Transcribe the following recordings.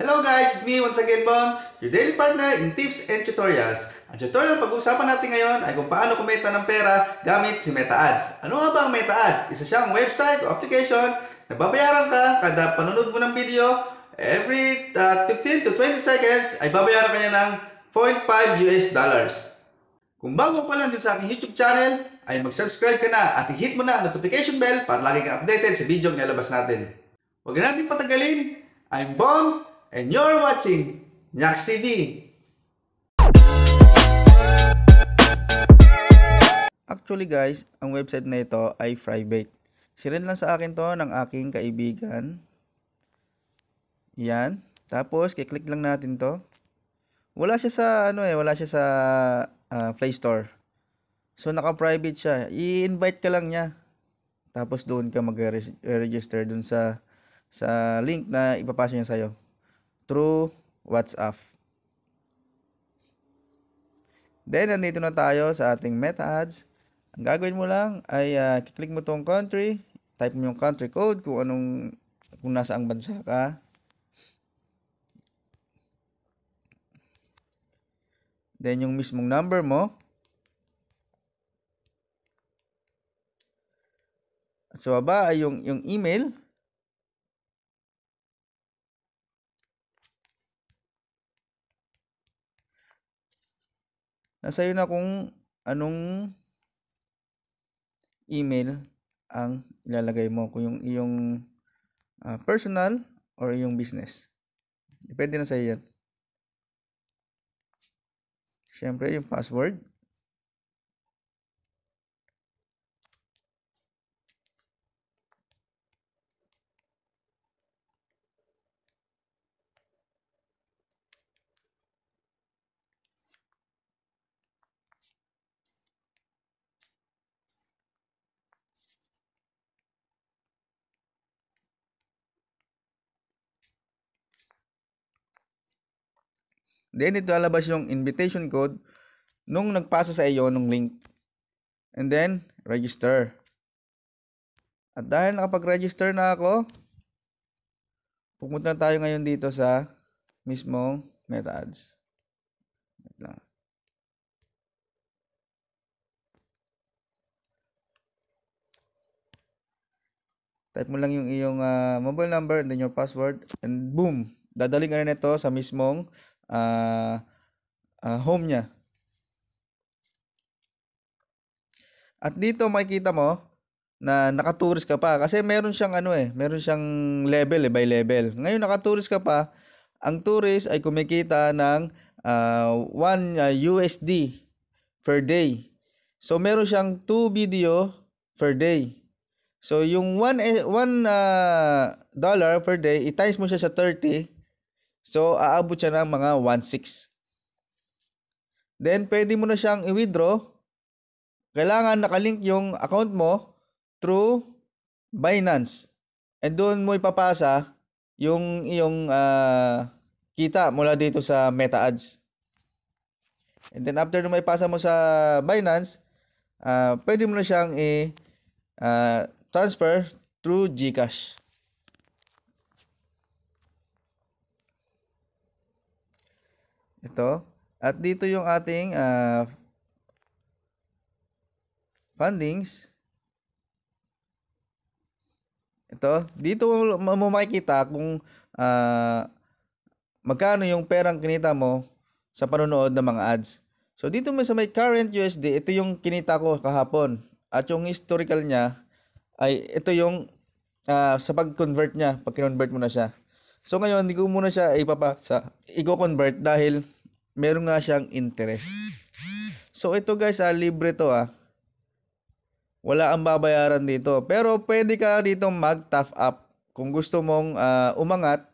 Hello guys! It's me once again, Bon, your daily partner in tips and tutorials. Ang tutorial na pag-uusapan natin ngayon ay kung paano kumita ng pera gamit si Meta Ads. Ano nga ba ang Meta Ads? Isa siyang website o application na babayaran ka kada panunod mo ng video every uh, 15 to 20 seconds ay babayaran ka niya ng 0.5 US dollars. Kung bago pa lang din sa aking YouTube channel, ay mag-subscribe ka na at hit mo na ang notification bell para lagi kang updated sa video na nilabas natin. Huwag na natin patagalin. I'm Bong, and you're watching Nyax TV. Actually guys, ang website na ito ay private. Sinend lang sa akin to ng aking kaibigan. Yan. Tapos, kiklik lang natin to. Wala siya sa, ano eh, wala siya sa uh, Play Store. So, naka-private siya. I-invite ka lang niya. Tapos, doon ka mag-register dun sa, sa link na ipapasa niya sa'yo through WhatsApp. Then, nandito na tayo sa ating meta ads. Ang gagawin mo lang ay uh, kiklik mo tong country, type mo yung country code kung anong kung nasa ang bansa ka. Then yung mismong number mo. At sa baba ay yung, yung email. Nasa iyo na kung anong email ang ilalagay mo kung yung iyong uh, personal or yung business. Depende na sa iyo yan. Siyempre, yung password. Then ito lalabas yung invitation code nung nagpasa sa iyo nung link. And then register. At dahil nakapag-register na ako, pumunta tayo ngayon dito sa mismong Meta Ads. Wait lang. Type mo lang yung iyong uh, mobile number and then your password and boom, dadaling ka na nito sa mismong uh, uh, home niya. At dito makikita mo na nakaturis ka pa kasi meron siyang ano eh, meron siyang level eh by level. Ngayon nakaturis ka pa, ang tourist ay kumikita ng 1 ah, uh, USD per day. So meron siyang 2 video per day. So yung 1 1 uh, dollar per day, i-times mo siya sa 30 So, aabot siya ng mga 1.6. Then, pwede mo na siyang i-withdraw. Kailangan nakalink yung account mo through Binance. And doon mo ipapasa yung yung uh, ah, kita mula dito sa Meta Ads. And then after na maipasa mo sa Binance, uh, pwede mo na siyang i-transfer ah, uh, through GCash. Ito. At dito yung ating uh, ah, fundings. Ito. Dito mo makikita kung uh, magkano yung perang kinita mo sa panonood ng mga ads. So dito mo sa may current USD, ito yung kinita ko kahapon. At yung historical niya ay ito yung uh, sa pag-convert niya, pag-convert mo na siya. So ngayon, hindi ko muna siya ipapa sa i-convert dahil meron nga siyang interest. So ito guys, ah, libre to ah. Wala ang babayaran dito. Pero pwede ka dito mag-top up. Kung gusto mong uh, umangat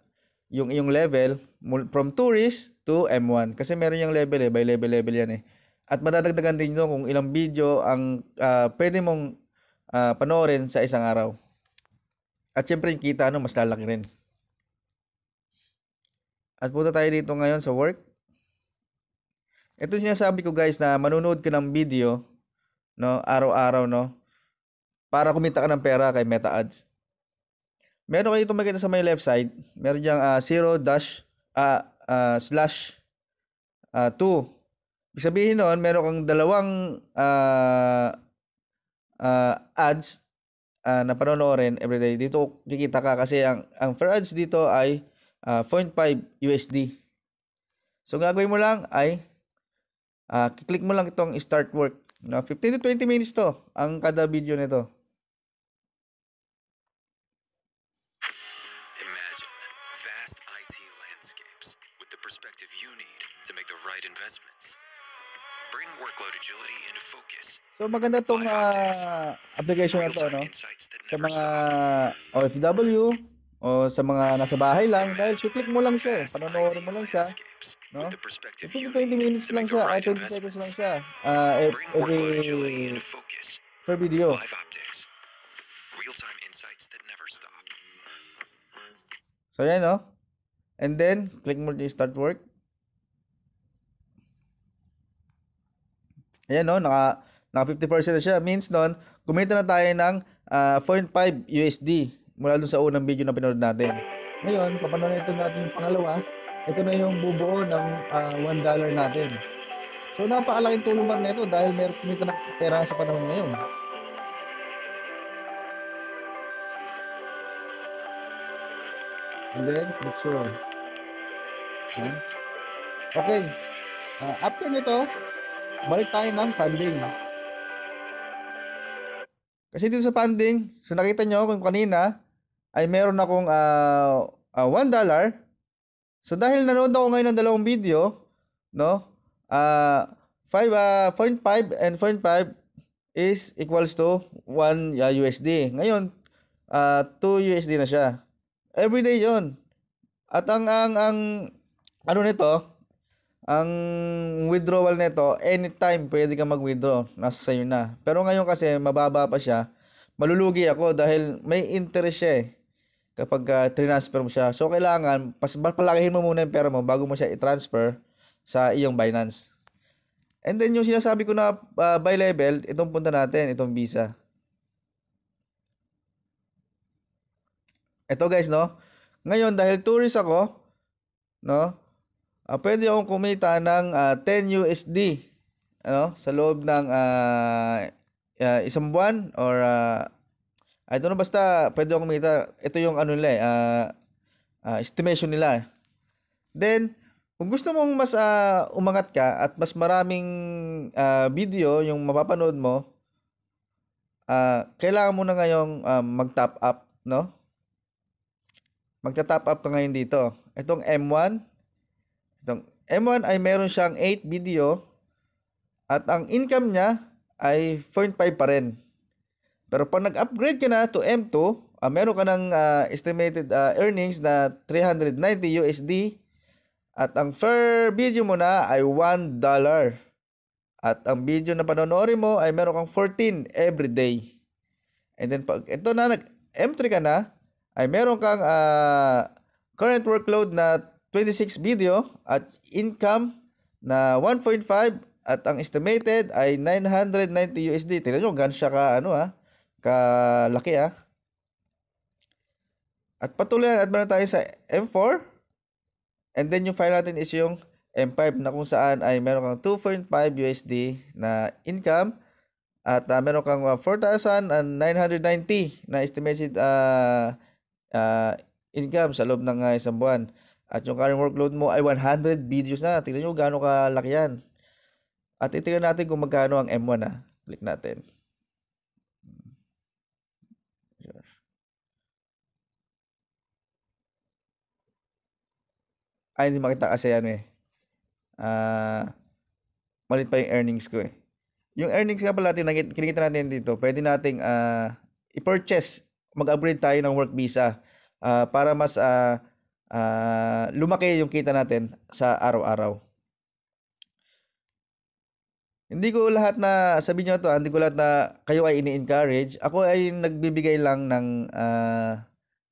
yung iyong level from tourist to M1. Kasi meron yung level eh, by level level yan eh. At madadagdagan din nyo kung ilang video ang uh, pwede mong uh, panoorin sa isang araw. At syempre yung kita, no, mas lalaki rin. At punta tayo dito ngayon sa work. Ito sinasabi ko guys na manunood ka ng video no araw-araw no para kumita ka ng pera kay Meta Ads. Meron ka dito makita sa may left side, meron diyang uh, ah, 0 dash uh, uh, slash uh, 2. Ibig sabihin noon, meron kang dalawang uh, uh, ads uh, na panonoorin everyday. Dito kikita ka kasi ang, ang fair ads dito ay uh, 0.5 USD. So gagawin mo lang ay uh, ah, click mo lang itong start work. No, 15 to 20 minutes to ang kada video nito. Imagine vast IT landscapes with the perspective you need to make the right investments. Bring workload agility into focus. So maganda tong uh, application na to, no? Sa mga OFW, o sa mga nasa bahay lang dahil click mo lang siya, eh. panonoorin mo lang siya, no? So, 20 minutes lang siya, ay ah, 20 seconds lang siya uh, ah, every, eh, for video. So, yan, no? Oh. And then, click mo yung start work. Ayan, no? Oh, naka, naka 50% na siya. Means noon, kumita na tayo ng uh, 0.5 USD mula dun sa unang video na pinanood natin. Ngayon, papanood ito natin yung pangalawa. Ito na yung bubuo ng uh, ah, $1 natin. So napakalaking tulong pa nito dahil meron kumita na pera sa panahon ngayon. And then, make sure. Huh? Okay. Uh, after nito, balik tayo ng funding. Kasi dito sa funding, so nakita nyo kung kanina, ay meron akong uh, uh, $1. So dahil nanood ako ngayon ng dalawang video, no? Uh, 5.5 uh, and 0.5 is equals to 1 uh, ah, USD. Ngayon, uh, ah, 2 USD na siya. Everyday yon At ang, ang, ang, ano nito, ang withdrawal nito, anytime pwede ka mag-withdraw. Nasa sa'yo na. Pero ngayon kasi, mababa pa siya. Malulugi ako dahil may interest siya eh kapag uh, ah, transfer mo siya. So, kailangan, pas, palakihin mo muna yung pera mo bago mo siya i-transfer sa iyong Binance. And then, yung sinasabi ko na uh, by level, itong punta natin, itong Visa. Ito guys, no? Ngayon, dahil tourist ako, no? Uh, pwede akong kumita ng uh, 10 USD ano, sa loob ng uh, uh, isang buwan or uh, I don't know, basta pwede akong kumita. Ito yung ano nila eh, uh, uh, estimation nila eh. Then, kung gusto mong mas uh, umangat ka at mas maraming uh, video yung mapapanood mo, uh, kailangan mo na ngayong uh, mag-top up, no? Magta-top up ka ngayon dito. Itong M1, itong M1 ay meron siyang 8 video at ang income niya ay 0.5 pa rin. Pero pag nag-upgrade ka na to M2, uh, ah, meron ka ng uh, estimated uh, earnings na 390 USD at ang fair video mo na ay $1. At ang video na panonoodin mo ay meron kang 14 every day. And then pag ito na nag M3 ka na, ay meron kang uh, current workload na 26 video at income na 1.5 at ang estimated ay 990 USD. Tingnan nyo, gan siya ka ano ha. Kalaki ah. At patuloy at meron tayo sa M4. And then yung file natin is yung M5 na kung saan ay meron kang 2.5 USD na income at uh, meron kang 4,990 ah, na estimated uh, uh, income sa loob ng uh, isang buwan. At yung current workload mo ay 100 videos na. Tingnan nyo gaano kalaki yan. At itignan natin kung magkano ang M1 na. Click natin. ay hindi makita kasi ano eh. Ah, uh, malit pa yung earnings ko eh. Yung earnings nga pala natin, kinikita natin dito, pwede nating uh, i-purchase, mag-upgrade tayo ng work visa uh, para mas uh, uh, lumaki yung kita natin sa araw-araw. Hindi ko lahat na, sabi nyo to, hindi ko lahat na kayo ay ini-encourage. Ako ay nagbibigay lang ng, uh,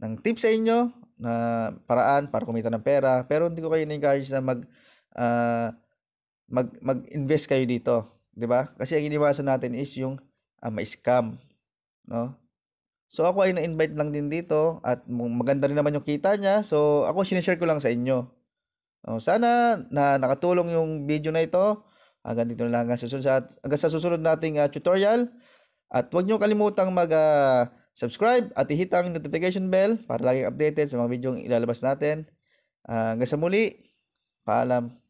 ng tips sa inyo na paraan para kumita ng pera. Pero hindi ko kayo na-encourage na mag, uh, mag, mag-invest kayo dito. 'di ba diba? Kasi ang iniwasan natin is yung uh, ma-scam. No? So ako ay na-invite lang din dito at maganda rin naman yung kita niya. So ako sinishare ko lang sa inyo. Oh, sana na nakatulong yung video na ito. Hanggang dito na lang hanggang, susunod sa, hanggang sa susunod nating uh, tutorial. At huwag niyo kalimutang mag uh, Subscribe at ihit ang notification bell para laging updated sa mga video ang ilalabas natin. Uh, hanggang sa muli, paalam.